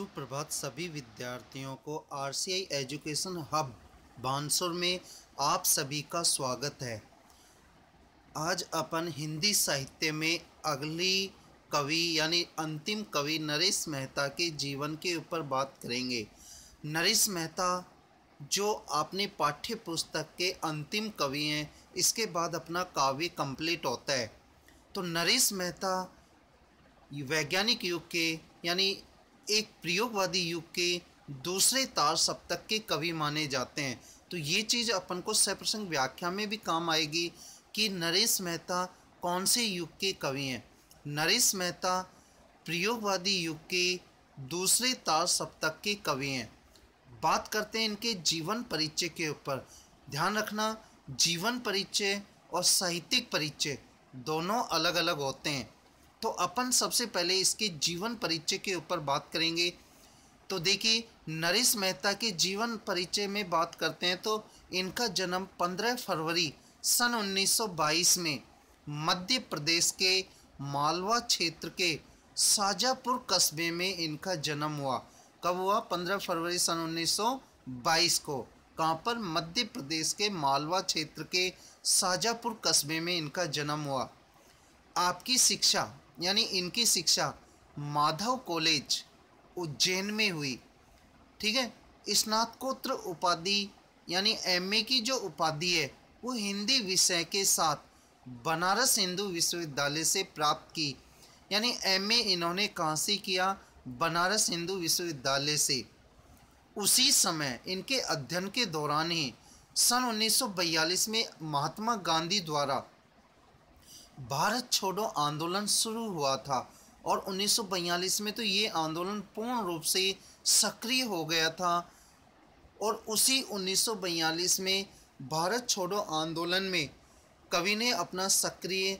सुप्रभात सभी विद्यार्थियों को आरसीआई एजुकेशन हब बानसुर में आप सभी का स्वागत है आज अपन हिंदी साहित्य में अगली कवि यानी अंतिम कवि नरेश मेहता के जीवन के ऊपर बात करेंगे नरेश मेहता जो आपने पाठ्य पुस्तक के अंतिम कवि हैं इसके बाद अपना काव्य कंप्लीट होता है तो नरेश मेहता वैज्ञानिक युग के यानी एक प्रयोगवादी युग के दूसरे तार सप्तक के कवि माने जाते हैं तो ये चीज़ अपन को सप्रसंग व्याख्या में भी काम आएगी कि नरेश मेहता कौन से युग के कवि हैं नरेश मेहता प्रयोगवादी युग के दूसरे तार सप्तक के कवि हैं बात करते हैं इनके जीवन परिचय के ऊपर ध्यान रखना जीवन परिचय और साहित्यिक परिचय दोनों अलग अलग होते हैं तो अपन सबसे पहले इसके जीवन परिचय के ऊपर बात करेंगे तो देखिए नरेश मेहता के जीवन परिचय में बात करते हैं तो इनका जन्म 15 फरवरी सन 1922 में मध्य प्रदेश के मालवा क्षेत्र के साजापुर कस्बे में इनका जन्म हुआ कब हुआ 15 फरवरी सन 1922 को कहाँ पर मध्य प्रदेश के मालवा क्षेत्र के साजापुर कस्बे में इनका जन्म हुआ आपकी शिक्षा यानी इनकी शिक्षा माधव कॉलेज उज्जैन में हुई ठीक है स्नातकोत्तर उपाधि यानी एमए की जो उपाधि है वो हिंदी विषय के साथ बनारस हिंदू विश्वविद्यालय से प्राप्त की यानी एमए इन्होंने कहाँ से किया बनारस हिंदू विश्वविद्यालय से उसी समय इनके अध्ययन के दौरान ही सन 1942 में महात्मा गांधी द्वारा भारत छोड़ो आंदोलन शुरू हुआ था और 1942 में तो ये आंदोलन पूर्ण रूप से सक्रिय हो गया था और उसी 1942 में भारत छोड़ो आंदोलन में कवि ने अपना सक्रिय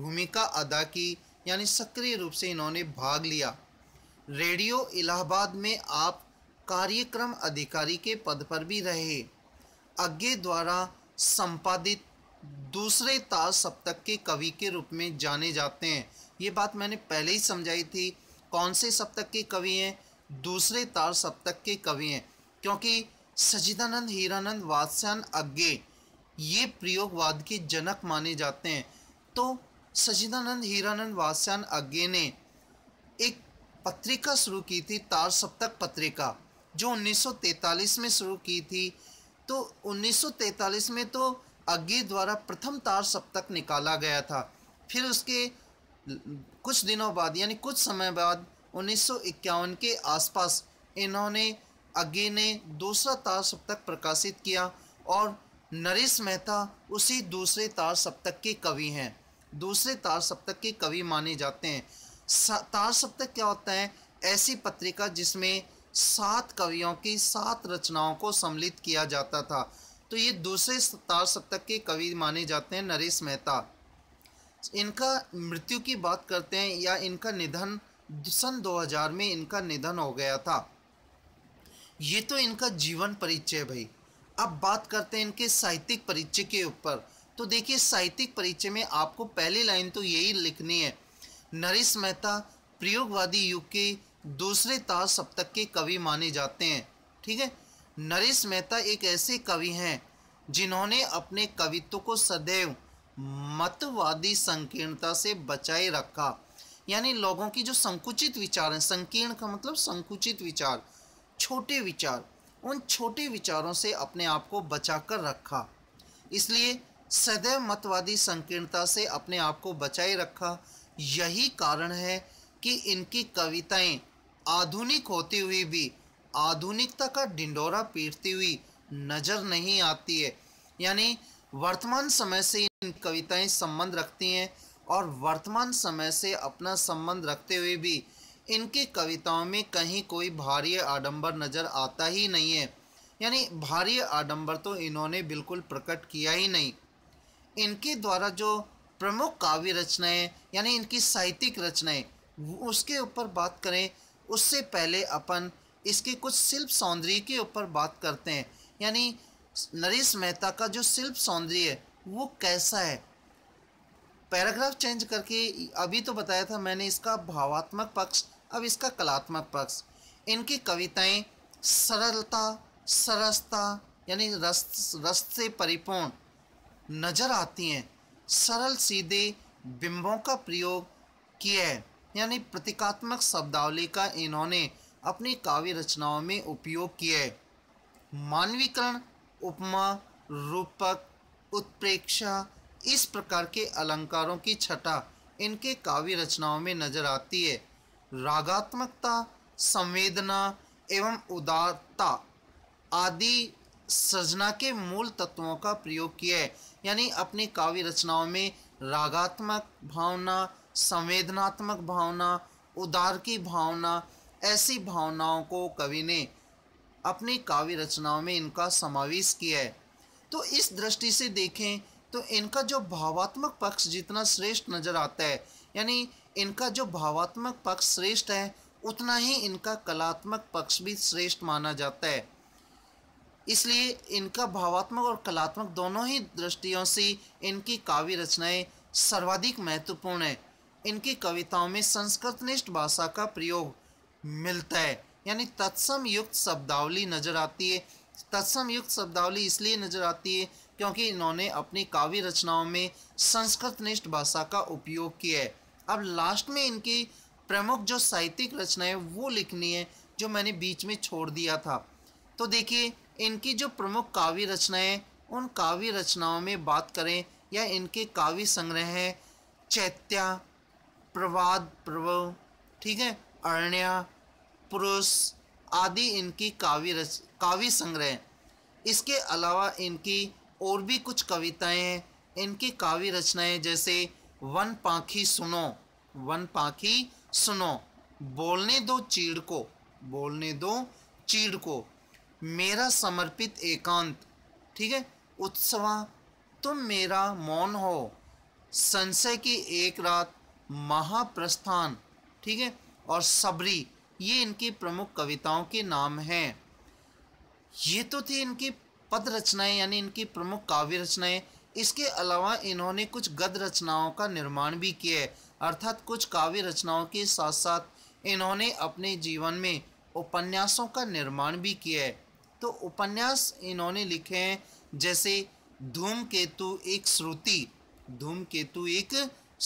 भूमिका अदा की यानी सक्रिय रूप से इन्होंने भाग लिया रेडियो इलाहाबाद में आप कार्यक्रम अधिकारी के पद पर भी रहे अज्ञे द्वारा संपादित दूसरे ताज सप्तक के कवि के रूप में जाने जाते हैं ये बात मैंने पहले ही समझाई थी कौन से सप्तक के कवि हैं दूसरे तार सप्तक के कवि हैं क्योंकि सजिदानंद हीरानंद वात्स्यान अज्ञे ये प्रयोगवाद के जनक माने जाते हैं तो सजिदानंद हीरानंद वात्स्यान अज्ञे ने एक पत्रिका शुरू की थी तार सप्तक पत्रिका जो 1943 में शुरू की थी तो 1943 में तो अज्ञे द्वारा प्रथम तार सप्तक निकाला गया था फिर उसके कुछ दिनों बाद यानी कुछ समय बाद उन्नीस के आसपास इन्होंने अज्ञे ने दूसरा तार सप्तक प्रकाशित किया और नरेश मेहता उसी दूसरे तार सप्तक के कवि हैं दूसरे तार सप्तक के कवि माने जाते हैं तार सप्तक क्या होता है ऐसी पत्रिका जिसमें सात कवियों की सात रचनाओं को सम्मिलित किया जाता था तो ये दूसरे तार सप्तक के कवि माने जाते हैं नरेश मेहता इनका मृत्यु की बात करते हैं या इनका निधन सन 2000 में इनका निधन हो गया था ये तो इनका जीवन परिचय भाई अब बात करते हैं इनके साहित्यिक परिचय के ऊपर तो देखिए साहित्यिक परिचय में आपको पहली लाइन तो यही लिखनी है नरेश मेहता प्रयोगवादी युग के दूसरे तार सप्तक के कवि माने जाते हैं ठीक है नरेश मेहता एक ऐसे कवि हैं जिन्होंने अपने कवित्व को सदैव मतवादी संकीर्णता से बचाए रखा यानी लोगों की जो संकुचित विचार हैं संकीर्ण का मतलब संकुचित विचार छोटे विचार उन छोटे विचारों से अपने आप को बचा कर रखा इसलिए सदैव मतवादी संकीर्णता से अपने आप को बचाए रखा यही कारण है कि इनकी कविताएं आधुनिक होती हुई भी आधुनिकता का डिंडोरा पीटती हुई नज़र नहीं आती है यानी वर्तमान समय से इन कविताएं संबंध रखती हैं और वर्तमान समय से अपना संबंध रखते हुए भी इनकी कविताओं में कहीं कोई भारी आडंबर नज़र आता ही नहीं है यानी भारी आडंबर तो इन्होंने बिल्कुल प्रकट किया ही नहीं इनके द्वारा जो प्रमुख काव्य रचनाएं यानी इनकी साहित्यिक रचनाएं उसके ऊपर बात करें उससे पहले अपन इसके कुछ शिल्प सौंदर्य के ऊपर बात करते हैं यानी नरेश मेहता का जो शिल्प सौंदर्य है वो कैसा है पैराग्राफ चेंज करके अभी तो बताया था मैंने इसका भावात्मक पक्ष अब इसका कलात्मक पक्ष इनकी कविताएं सरलता सरसता यानी रस रस से परिपूर्ण नज़र आती हैं सरल सीधे बिंबों का प्रयोग किया है यानी प्रतीकात्मक शब्दावली का इन्होंने अपनी काव्य रचनाओं में उपयोग किए मानवीकरण उपमा रूपक उत्प्रेक्षा इस प्रकार के अलंकारों की छटा इनके काव्य रचनाओं में नजर आती है रागात्मकता संवेदना एवं उदारता आदि सृजना के मूल तत्वों का प्रयोग किया है यानी अपनी काव्य रचनाओं में रागात्मक भावना संवेदनात्मक भावना उदार की भावना ऐसी भावनाओं को कवि ने अपनी काव्य रचनाओं में इनका समावेश किया है तो इस दृष्टि से देखें तो इनका जो भावात्मक पक्ष जितना श्रेष्ठ नज़र आता है यानी इनका जो भावात्मक पक्ष श्रेष्ठ है उतना ही इनका कलात्मक पक्ष भी श्रेष्ठ माना जाता है इसलिए इनका भावात्मक और कलात्मक दोनों ही दृष्टियों से इनकी काव्य रचनाएं सर्वाधिक महत्वपूर्ण है इनकी कविताओं में संस्कृतनिष्ठ भाषा का प्रयोग मिलता है यानी तत्सम युक्त शब्दावली नज़र आती है तत्सम युक्त शब्दावली इसलिए नज़र आती है क्योंकि इन्होंने अपनी काव्य रचनाओं में संस्कृत निष्ठ भाषा का उपयोग किया है अब लास्ट में इनकी प्रमुख जो साहित्यिक रचना है वो लिखनी है जो मैंने बीच में छोड़ दिया था तो देखिए इनकी जो प्रमुख काव्य रचनाएं उन काव्य रचनाओं में बात करें या इनके काव्य संग्रह हैं चैत्या प्रवाद प्रभव ठीक है अरण्य पुरुष आदि इनकी काव्य रच काव्य संग्रह इसके अलावा इनकी और भी कुछ कविताएं इनकी काव्य रचनाएं जैसे वन पाखी सुनो वन पाखी सुनो बोलने दो चीड़ को बोलने दो चीड़ को मेरा समर्पित एकांत ठीक है उत्सवा तुम मेरा मौन हो संशय की एक रात महाप्रस्थान ठीक है और सबरी ये इनकी प्रमुख कविताओं के नाम हैं ये तो थे इनकी पद रचनाएं यानी इनकी प्रमुख काव्य रचनाएं इसके अलावा इन्होंने कुछ गद रचनाओं का निर्माण भी किया है अर्थात कुछ काव्य रचनाओं के साथ साथ इन्होंने अपने जीवन में उपन्यासों का निर्माण भी किया है तो उपन्यास इन्होंने लिखे हैं जैसे धूमकेतु एक श्रुति धूमकेतु एक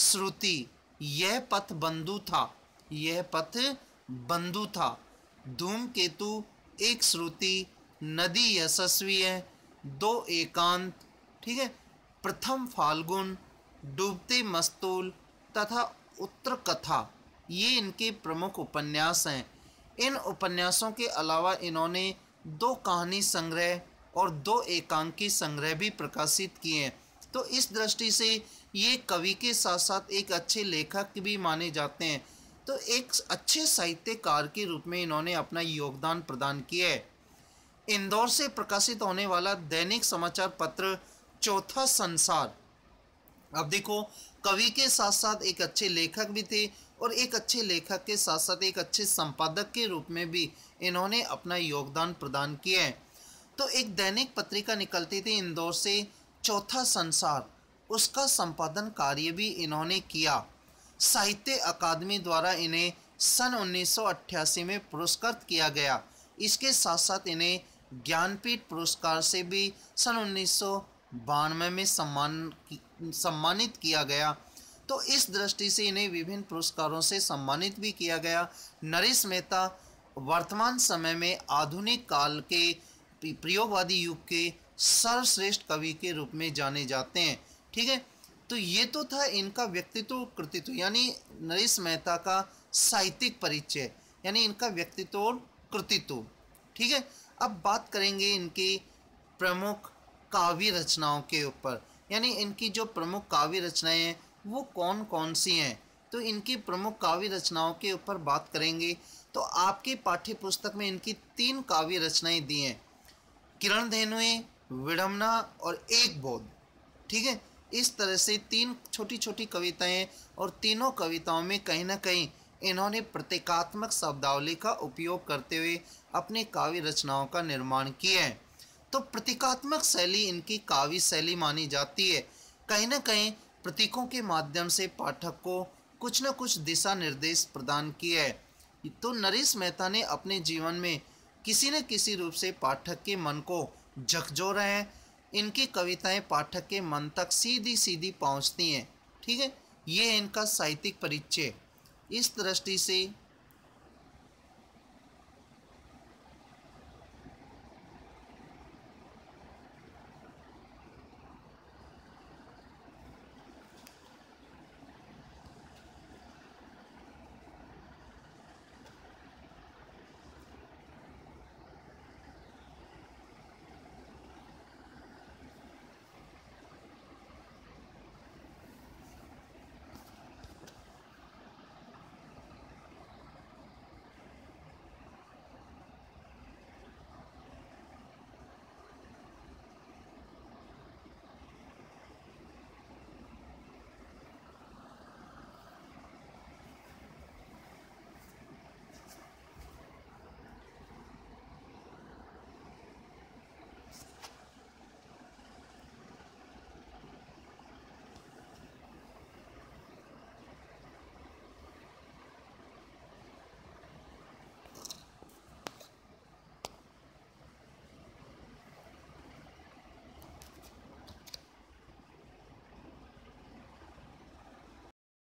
श्रुति यह पथ बंधु था यह पथ बंधु था धूम केतु एक श्रुति नदी यशस्वी है दो एकांत ठीक है प्रथम फाल्गुन डूबते मस्तूल तथा उत्तर कथा ये इनके प्रमुख उपन्यास हैं इन उपन्यासों के अलावा इन्होंने दो कहानी संग्रह और दो एकांकी संग्रह भी प्रकाशित किए हैं तो इस दृष्टि से ये कवि के साथ साथ एक अच्छे लेखक भी माने जाते हैं तो एक अच्छे साहित्यकार के रूप में इन्होंने अपना योगदान प्रदान किया है इंदौर से प्रकाशित होने वाला दैनिक समाचार पत्र चौथा संसार अब देखो कवि के साथ साथ एक अच्छे लेखक भी थे और एक अच्छे लेखक के साथ साथ एक अच्छे संपादक के रूप में भी इन्होंने अपना योगदान प्रदान किया है तो एक दैनिक पत्रिका निकलती थी इंदौर से चौथा संसार उसका संपादन कार्य भी इन्होंने किया साहित्य अकादमी द्वारा इन्हें सन 1988 में पुरस्कृत किया गया इसके साथ साथ इन्हें ज्ञानपीठ पुरस्कार से भी सन उन्नीस में सम्मान सम्मानित किया गया तो इस दृष्टि से इन्हें विभिन्न पुरस्कारों से सम्मानित भी किया गया नरेश मेहता वर्तमान समय में आधुनिक काल के प्रयोगवादी युग के सर्वश्रेष्ठ कवि के रूप में जाने जाते हैं ठीक है तो ये तो था इनका व्यक्तित्व कृतित्व यानी नरेश मेहता का साहित्यिक परिचय यानी इनका व्यक्तित्व और कृतित्व ठीक है अब बात करेंगे इनकी प्रमुख काव्य रचनाओं के ऊपर यानी इनकी जो प्रमुख काव्य रचनाएं हैं वो कौन कौन सी हैं तो इनकी प्रमुख काव्य रचनाओं के ऊपर बात करेंगे तो आपके पाठ्य पुस्तक में इनकी तीन काव्य रचनाएं दी हैं किरण धेनुए विडम्बना और एक बोध ठीक है इस तरह से तीन छोटी छोटी कविताएं और तीनों कविताओं में कहीं ना कहीं इन्होंने प्रतीकात्मक शब्दावली का उपयोग करते हुए अपने काव्य रचनाओं का निर्माण किया है तो प्रतीकात्मक शैली इनकी काव्य शैली मानी जाती है कहीं ना कहीं प्रतीकों के माध्यम से पाठक को कुछ न कुछ दिशा निर्देश प्रदान किया है तो नरेश मेहता ने अपने जीवन में किसी न किसी रूप से पाठक के मन को झकझो रहे हैं इनकी कविताएं पाठक के मन तक सीधी सीधी पहुंचती हैं ठीक है ये इनका साहित्यिक परिचय इस दृष्टि से